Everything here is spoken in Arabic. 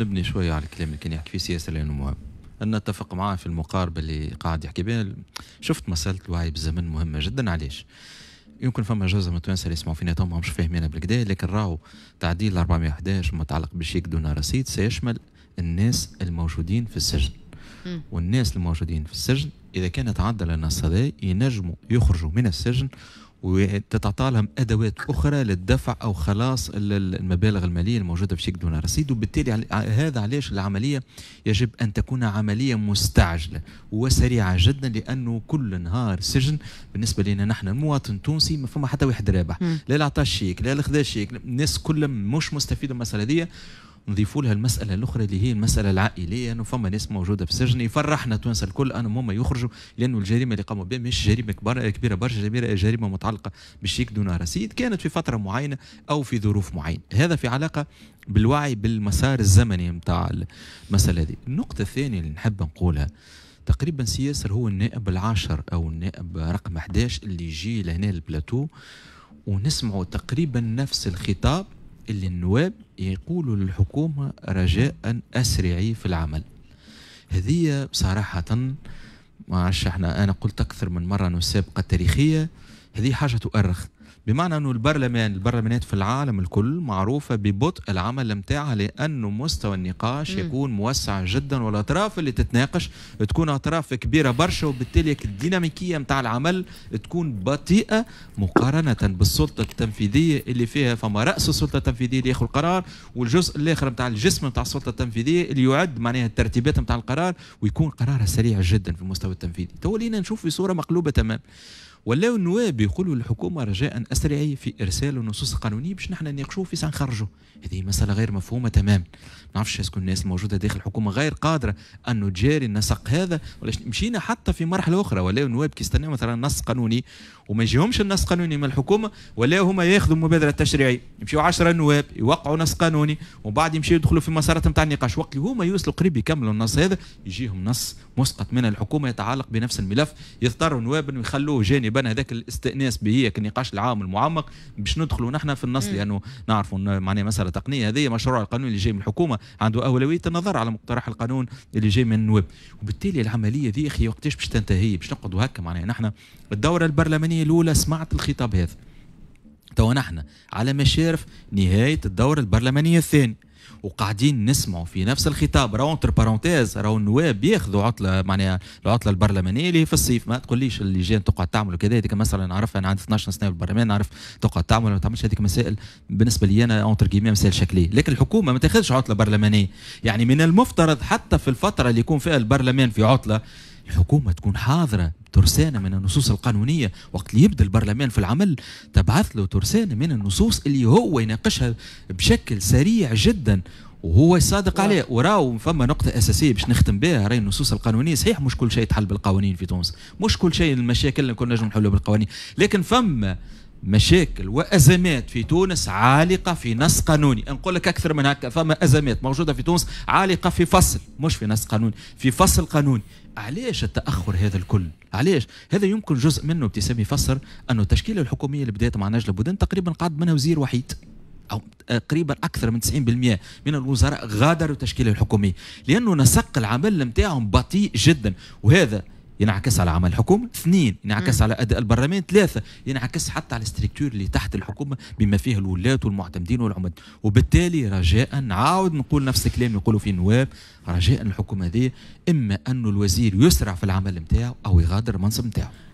نبني شويه على الكلام اللي كان يحكي فيه سياسه لانه مهم أنا أتفق معاه في المقاربة اللي قاعد يحكي بها شفت مسألة الوعي بالزمن مهمة جدا علاش يمكن فما جزء من التوانسه اللي يسمعوا فينا توما مش فاهمين بالكدا لكن راهو تعديل 411 متعلق بشيك دون رصيد سيشمل الناس الموجودين في السجن والناس الموجودين في السجن اذا كانت عدل النص هذا ينجموا يخرجوا من السجن وتتعطى لهم ادوات اخرى للدفع او خلاص المبالغ الماليه الموجوده في شيك دون رصيد وبالتالي هذا علاش العمليه يجب ان تكون عمليه مستعجله وسريعه جدا لانه كل نهار سجن بالنسبه لنا نحن المواطن التونسي ما فما حتى واحد رابح لا اللي عطى الشيك لا خذا الشيك الناس كلها مش مستفيده من المساله هذه نضيفوا لها المساله الاخرى اللي هي المساله العائليه انه فما ناس موجوده في السجن يفرحنا تونس الكل انهم هما يخرجوا لانه الجريمه اللي قاموا بها مش جريمه كبار كبيره برشا جريمه جريمه متعلقه بالشيك دون رصيد كانت في فتره معينه او في ظروف معينه هذا في علاقه بالوعي بالمسار الزمني نتاع المساله هذه النقطه الثانيه اللي نحب نقولها تقريبا سياسر هو النائب العاشر او النائب رقم 11 اللي يجي لهنا البلاتو ونسمعوا تقريبا نفس الخطاب اللي النواب يقولوا للحكومة رجاء أسرعي في العمل هذه بصراحة ما احنا أنا قلت أكثر من مرة أنه السابقة التاريخية هذه حاجة تؤرخ بمعنى انه البرلمان البرلمانات في العالم الكل معروفه ببطء العمل نتاعها لانه مستوى النقاش يكون موسع جدا والاطراف اللي تتناقش تكون اطراف كبيره برشا وبالتالي الديناميكيه نتاع العمل تكون بطيئه مقارنه بالسلطه التنفيذيه اللي فيها فما راس السلطه التنفيذيه اللي ياخذ القرار والجزء الاخر نتاع الجسم نتاع السلطه التنفيذيه اللي يعد معناها الترتيبات نتاع القرار ويكون قرارها سريع جدا في المستوى التنفيذي تو نشوف في صوره مقلوبه تمام ولاو النواب يقولوا للحكومه رجاء اسرعي في ارسال النصوص القانونيه باش نحن نناقشوا في سنخرجوا هذه مساله غير مفهومه تماما ما نعرفش اسكو الناس الموجوده داخل الحكومه غير قادره انه تجاري النسق هذا ولا مشينا حتى في مرحله اخرى ولاو النواب كيستناو مثلا نص قانوني وما يجيهمش النص قانوني من الحكومه ولا هما ياخذوا مبادره تشريعيه يمشيوا 10 نواب يوقعوا نص قانوني ومن بعد يدخلوا في مسارات نتاع النقاش وقت اللي هما يوصلوا قريب يكملوا النص هذا يجيهم نص مسقط من الحكومه يتعلق بنفس الملف يضطروا النواب انه يخلوه جانب يبان هذاك الاستئناس به النقاش العام المعمق باش ندخلوا نحن في النص لانه نعرفوا معناها مساله تقنيه هذه مشروع القانون اللي جاي من الحكومه عنده اولويه النظر على مقترح القانون اللي جاي من النواب وبالتالي العمليه ذي اخي وقتاش باش تنتهي باش نقعدوا هكا معناها نحن الدوره البرلمانيه الاولى سمعت الخطاب هذا توا نحن على مشارف نهايه الدوره البرلمانيه الثانيه وقاعدين نسمعوا في نفس الخطاب راهو انتر بارونتيز راهو النواب ياخذوا عطله معناها العطله البرلمانيه اللي في الصيف ما تقوليش اللجان تقعد تعمل وكذا هذيك مثلا نعرفها انا عندي 12 سنه في البرلمان نعرف تقعد تعمل ما تعملش هذيك مسائل بالنسبه لي انا اونتر كيميا مسائل شكليه لكن الحكومه ما تاخذش عطله برلمانيه يعني من المفترض حتى في الفتره اللي يكون فيها البرلمان في عطله الحكومه تكون حاضره ترسانة من النصوص القانونية وقت اللي يبدأ البرلمان في العمل تبعث له ترسانة من النصوص اللي هو يناقشها بشكل سريع جدا وهو يصادق عليه وراو فما نقطة أساسية باش نختم بها راي النصوص القانونية صحيح مش كل شيء يتحل بالقوانين في تونس مش كل شيء المشاكل اللي كنا نجم نحلوها بالقوانين لكن فما مشاكل وازمات في تونس عالقه في نص قانوني نقول لك اكثر من هكا فما ازمات موجوده في تونس عالقه في فصل مش في نص قانوني في فصل قانوني علاش التاخر هذا الكل علاش هذا يمكن جزء منه ابتسام يفسر انه التشكيله الحكوميه اللي بدات مع نجله بودن تقريبا قعد منها وزير وحيد او تقريبا اكثر من 90% من الوزراء غادروا التشكيله الحكوميه لانه نسق العمل نتاعهم بطيء جدا وهذا ينعكس على عمل الحكومه اثنين ينعكس على اداء البرلمان ثلاثه ينعكس حتى على الستركتور اللي تحت الحكومه بما فيها الولاة والمعتمدين والعمد وبالتالي رجاء نعاود نقول نفس الكلام اللي نقولوا فيه النواب رجاء الحكومه هذه اما أن الوزير يسرع في العمل نتاعو او يغادر المنصب نتاعو